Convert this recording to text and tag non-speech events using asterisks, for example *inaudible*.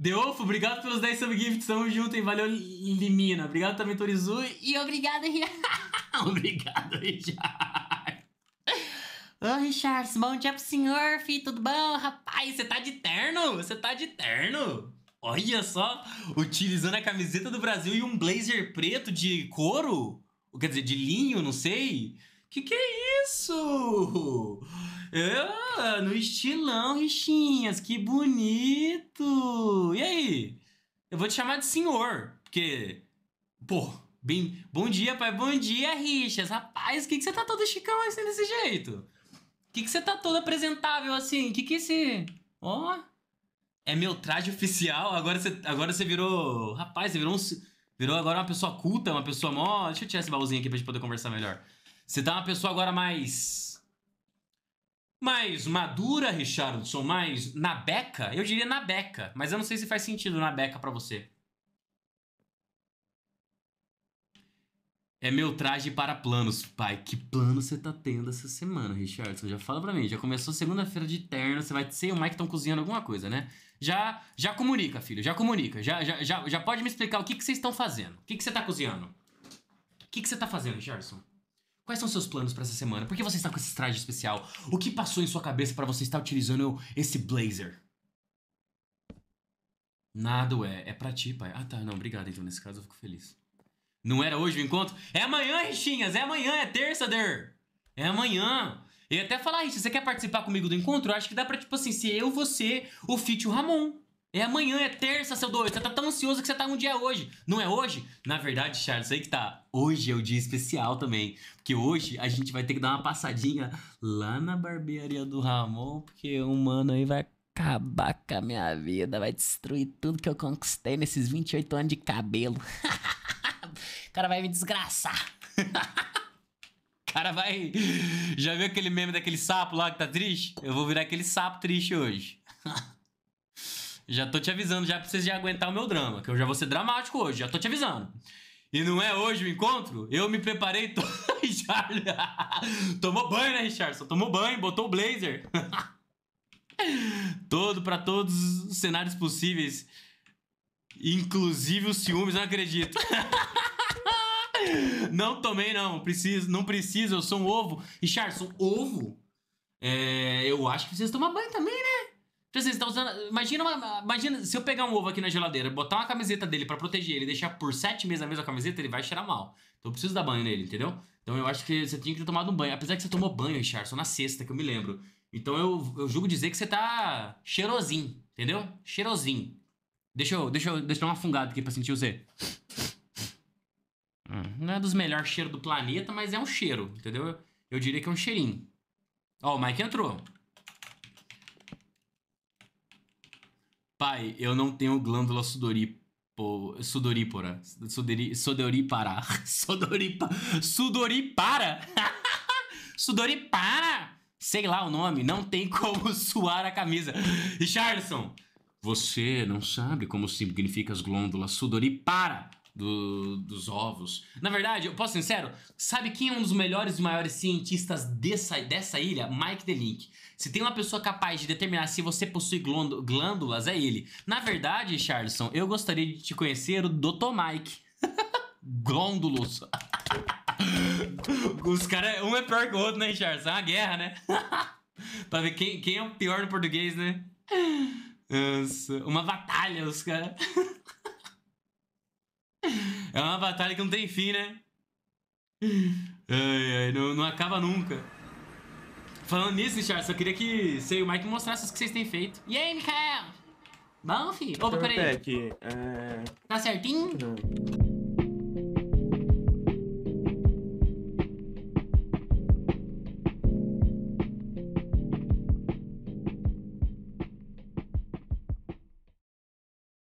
Deofo, obrigado pelos 10 subgifts, tamo junto e valeu, Limina. Obrigado também, Torizu. E obrigado, Richard. *laughs* obrigado, Richard. Ô, Richard, bom dia pro senhor, fi. Tudo bom? Rapaz, você tá de terno? Você tá de terno? Olha só, utilizando a camiseta do Brasil e um blazer preto de couro? Quer dizer, de linho, não sei. Que que é isso? Ah, no estilão, Rixinhas, que bonito! E aí? Eu vou te chamar de senhor, porque. Pô, bem. Bom dia, pai. Bom dia, Rixas. Rapaz, o que, que você tá todo chicão assim desse jeito? O que, que você tá todo apresentável assim? O que, que esse. Ó. Oh, é meu traje oficial? Agora você, agora você virou. Rapaz, você virou um. Virou agora uma pessoa culta, uma pessoa mó. Deixa eu tirar esse baúzinho aqui pra gente poder conversar melhor. Você tá uma pessoa agora mais mais madura, Richardson, mais na beca, eu diria na beca, mas eu não sei se faz sentido na beca para você. É meu traje para planos. Pai, que plano você tá tendo essa semana, Richardson? Já fala pra mim. Já começou segunda-feira de terno. Você vai ser o Mike estão cozinhando alguma coisa, né? Já já comunica, filho. Já comunica. Já, já, já, já pode me explicar o que, que vocês estão fazendo. O que, que você tá cozinhando? O que, que você tá fazendo, Richardson? Quais são seus planos para essa semana? Por que você está com esse traje especial? O que passou em sua cabeça para você estar utilizando esse blazer? Nada, ué. É pra ti, pai. Ah, tá. Não, obrigado. Então, nesse caso, eu fico feliz. Não era hoje o encontro? É amanhã, Rixinhas! É amanhã, é terça, Der! É amanhã! E até falar isso, você quer participar comigo do encontro? Eu acho que dá pra, tipo assim, se eu, você, o Fit e o Ramon. É amanhã, é terça, seu doido. Você tá tão ansioso que você tá um dia hoje. Não é hoje? Na verdade, Charles, aí que tá. Hoje é o dia especial também. Porque hoje a gente vai ter que dar uma passadinha lá na barbearia do Ramon, porque um mano aí vai acabar com a minha vida, vai destruir tudo que eu conquistei nesses 28 anos de cabelo. *laughs* o cara vai me desgraçar. *laughs* o cara vai. Já viu aquele meme daquele sapo lá que tá triste? Eu vou virar aquele sapo triste hoje. *laughs* Já tô te avisando já pra vocês já aguentar o meu drama, que eu já vou ser dramático hoje, já tô te avisando. E não é hoje o encontro? Eu me preparei todo. *laughs* Richard. *laughs* Tomou banho, né, Richardson? Tomou banho, botou o blazer. *laughs* Todo para todos os cenários possíveis. Inclusive os ciúmes, não acredito. não tomei, não. Preciso, não precisa, eu sou um ovo. Richardson, ovo? É, eu acho que precisa tomar banho também, né? Tipo assim, você tá usando. Imagina, uma, imagina se eu pegar um ovo aqui na geladeira, botar uma camiseta dele para proteger ele e deixar por sete meses a mesma camiseta, ele vai cheirar mal. Então eu preciso dar banho nele, entendeu? Então eu acho que você tinha que ter tomado um banho. Apesar que você tomou banho, só na sexta, que eu me lembro. Então eu, eu julgo dizer que você tá cheirosinho, entendeu? Cheirosinho. Deixa eu, deixa eu, deixa eu dar uma fungada aqui pra sentir você. Hum, não é dos melhores cheiros do planeta, mas é um cheiro, entendeu? Eu, eu diria que é um cheirinho. Ó, o Mike entrou. Pai, eu não tenho glândula sudorípara. Sudorípora. Sudori, sudoripara. *laughs* Sudoripa, sudoripara. *laughs* sudoripara. Sei lá o nome. Não tem como *laughs* suar a camisa. Richardson, você não sabe como significa as glândulas sudoripara do, dos ovos. Na verdade, eu posso ser sincero, sabe quem é um dos melhores e maiores cientistas dessa, dessa ilha? Mike DeLink. Se tem uma pessoa capaz de determinar se você possui glândulas, é ele. Na verdade, Charleson, eu gostaria de te conhecer o Dr. Mike. *laughs* Glândulos. *laughs* Os caras, um é pior que o outro, né, Charleson? É uma guerra, né? *laughs* pra ver quem, quem é o pior no português, né? Uma batalha, os caras. É uma batalha que não tem fim, né? Ai, ai, não, não acaba nunca. Falando nisso, Richard, só queria que você e o Mike mostrassem o que vocês têm feito. E aí, Mikael? Bom, filho? Opa, então, peraí. É... Tá certinho? Não. Uhum.